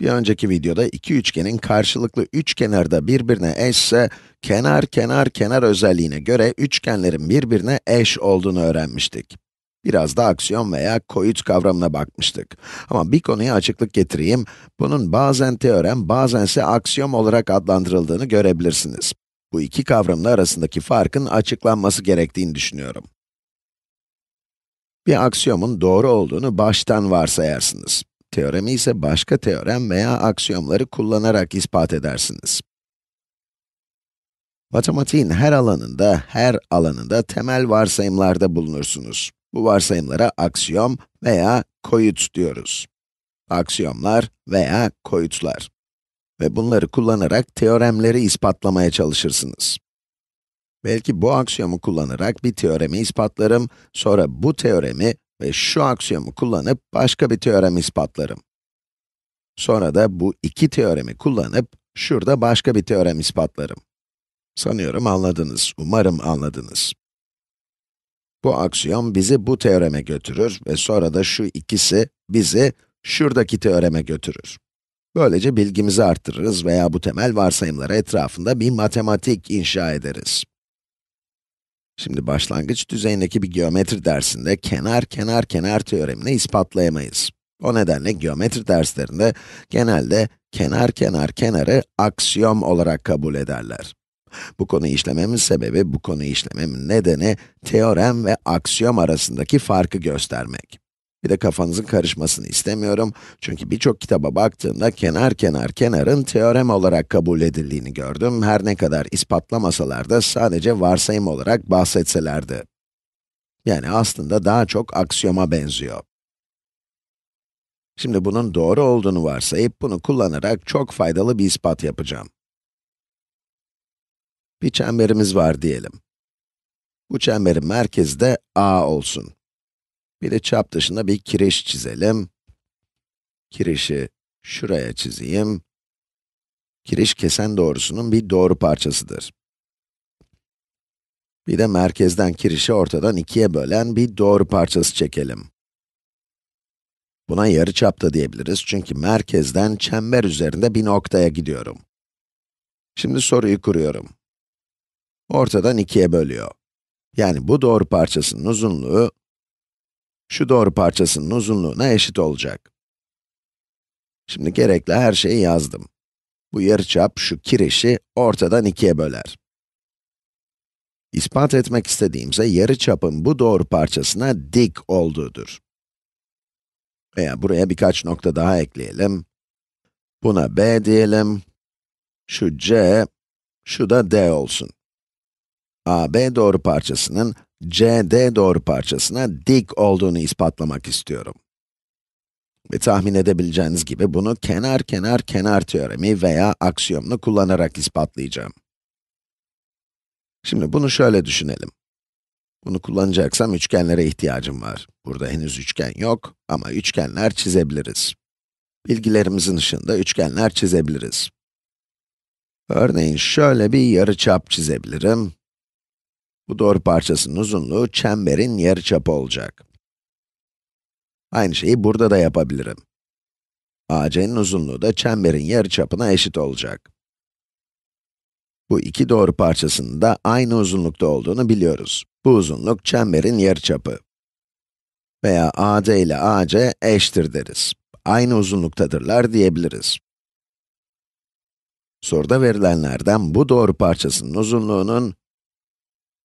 Bir önceki videoda iki üçgenin karşılıklı üç kenarda birbirine eşse, kenar kenar kenar özelliğine göre üçgenlerin birbirine eş olduğunu öğrenmiştik. Biraz da aksiyon veya koyut kavramına bakmıştık. Ama bir konuya açıklık getireyim, bunun bazen teorem, bazense aksiyom olarak adlandırıldığını görebilirsiniz. Bu iki kavramın arasındaki farkın açıklanması gerektiğini düşünüyorum. Bir aksiyomun doğru olduğunu baştan varsayarsınız teoremi ise başka teorem veya aksiyomları kullanarak ispat edersiniz. Matematiğin her alanında, her alanında temel varsayımlarda bulunursunuz. Bu varsayımlara aksiyom veya koyut diyoruz. Aksiyomlar veya koyutlar. Ve bunları kullanarak teoremleri ispatlamaya çalışırsınız. Belki bu aksiyomu kullanarak bir teoremi ispatlarım, sonra bu teoremi ve şu aksiyomu kullanıp başka bir teorem ispatlarım. Sonra da bu iki teoremi kullanıp şurada başka bir teorem ispatlarım. Sanıyorum anladınız, umarım anladınız. Bu aksiyom bizi bu teoreme götürür ve sonra da şu ikisi bizi şuradaki teoreme götürür. Böylece bilgimizi arttırırız veya bu temel varsayımları etrafında bir matematik inşa ederiz. Şimdi başlangıç düzeyindeki bir geometri dersinde kenar kenar kenar teoremini ispatlayamayız. O nedenle geometri derslerinde genelde kenar kenar kenarı aksiyom olarak kabul ederler. Bu konu işlememin sebebi, bu konu işlememin nedeni teorem ve aksiyom arasındaki farkı göstermek. Bir de kafanızın karışmasını istemiyorum. Çünkü birçok kitaba baktığımda kenar kenar kenarın teorem olarak kabul edildiğini gördüm. Her ne kadar ispatlamasalar da sadece varsayım olarak bahsetselerdi. Yani aslında daha çok aksiyoma benziyor. Şimdi bunun doğru olduğunu varsayıp bunu kullanarak çok faydalı bir ispat yapacağım. Bir çemberimiz var diyelim. Bu çemberin merkezi de A olsun. Bir de çap dışında bir kiriş çizelim. Kirişi şuraya çizeyim. Kiriş kesen doğrusunun bir doğru parçasıdır. Bir de merkezden kirişi ortadan ikiye bölen bir doğru parçası çekelim. Buna yarı çapta diyebiliriz çünkü merkezden çember üzerinde bir noktaya gidiyorum. Şimdi soruyu kuruyorum. Ortadan ikiye bölüyor. Yani bu doğru parçasının uzunluğu şu doğru parçasının uzunluğuna eşit olacak. Şimdi gerekli her şeyi yazdım. Bu yarıçap şu kirişi ortadan ikiye böler. İspat etmek istediğimse yarıçapın bu doğru parçasına dik olduğudur. Veya buraya birkaç nokta daha ekleyelim. Buna b diyelim. Şu c, şu da d olsun. AB doğru parçasının CD doğru parçasına dik olduğunu ispatlamak istiyorum. Ve tahmin edebileceğiniz gibi bunu kenar kenar kenar teoremi veya aksiyomunu kullanarak ispatlayacağım. Şimdi bunu şöyle düşünelim. Bunu kullanacaksam üçgenlere ihtiyacım var. Burada henüz üçgen yok ama üçgenler çizebiliriz. Bilgilerimizin ışığında üçgenler çizebiliriz. Örneğin şöyle bir yarıçap çizebilirim. Bu doğru parçasının uzunluğu çemberin yarıçapı olacak. Aynı şeyi burada da yapabilirim. AC'nin uzunluğu da çemberin yarıçapına eşit olacak. Bu iki doğru parçasının da aynı uzunlukta olduğunu biliyoruz. Bu uzunluk çemberin yarıçapı. Veya AD ile AC eşittir deriz. Aynı uzunluktadırlar diyebiliriz. Soruda verilenlerden bu doğru parçasının uzunluğunun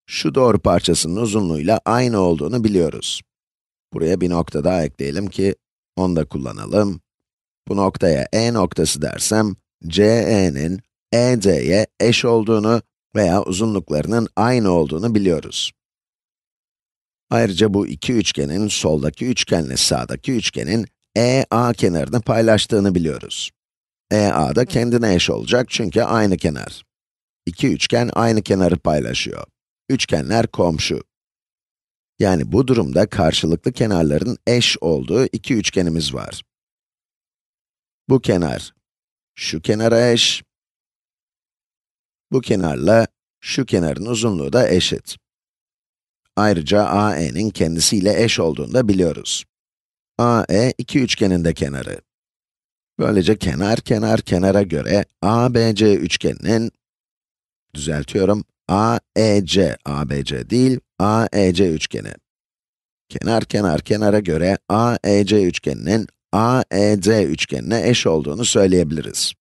şu doğru parçasının uzunluğuyla aynı olduğunu biliyoruz. Buraya bir nokta daha ekleyelim ki onu da kullanalım. Bu noktaya e noktası dersem, CE'nin ED'ye eş olduğunu veya uzunluklarının aynı olduğunu biliyoruz. Ayrıca bu iki üçgenin soldaki üçgenle sağdaki üçgenin EA kenarını paylaştığını biliyoruz. EA da kendine eş olacak çünkü aynı kenar. İki üçgen aynı kenarı paylaşıyor. Üçgenler komşu. Yani bu durumda karşılıklı kenarların eş olduğu iki üçgenimiz var. Bu kenar, şu kenara eş. Bu kenarla şu kenarın uzunluğu da eşit. Ayrıca AE'nin kendisiyle eş olduğunu da biliyoruz. AE, iki üçgenin de kenarı. Böylece kenar kenar kenara göre ABC üçgeninin düzeltiyorum, AEC ABC değil, AEC üçgeni. Kenar kenar kenara göre AEC üçgeninin AED üçgenine eş olduğunu söyleyebiliriz.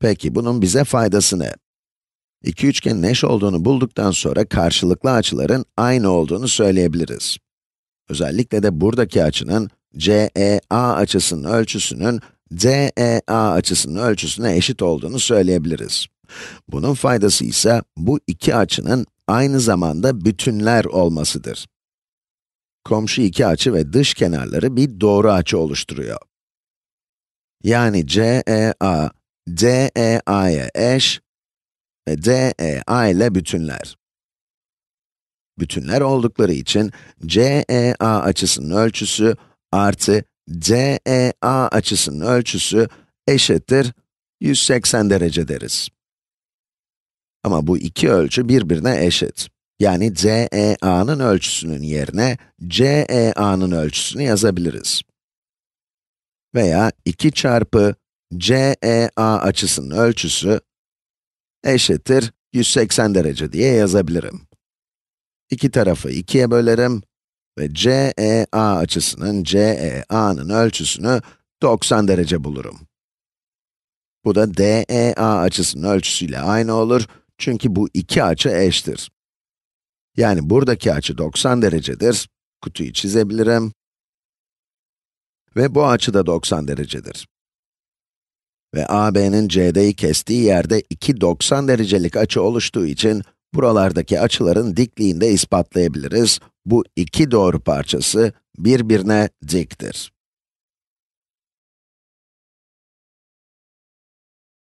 Peki bunun bize faydası ne? İki üçgenin eş olduğunu bulduktan sonra karşılıklı açıların aynı olduğunu söyleyebiliriz. Özellikle de buradaki açının CEA açısının ölçüsünün DEA açısının ölçüsüne eşit olduğunu söyleyebiliriz. Bunun faydası ise bu iki açının aynı zamanda bütünler olmasıdır. Komşu iki açı ve dış kenarları bir doğru açı oluşturuyor. Yani CEA, DEA'ya eş ve DEA ile bütünler. Bütünler oldukları için CEA açısının ölçüsü artı DEA açısının ölçüsü eşittir 180 derece deriz. Ama bu iki ölçü birbirine eşit. Yani CEA'nın ölçüsünün yerine CEA'nın ölçüsünü yazabiliriz. Veya 2 çarpı CEA açısının ölçüsü eşittir 180 derece diye yazabilirim. İki tarafı 2'ye bölerim ve CEA açısının CEA'nın ölçüsünü 90 derece bulurum. Bu da DEA açısının ölçüsüyle aynı olur çünkü bu iki açı eşittir. Yani buradaki açı 90 derecedir. Kutuyu çizebilirim. Ve bu açı da 90 derecedir. Ve AB'nin CD'yi kestiği yerde iki 90 derecelik açı oluştuğu için buralardaki açıların dikliğini de ispatlayabiliriz. Bu iki doğru parçası birbirine diktir.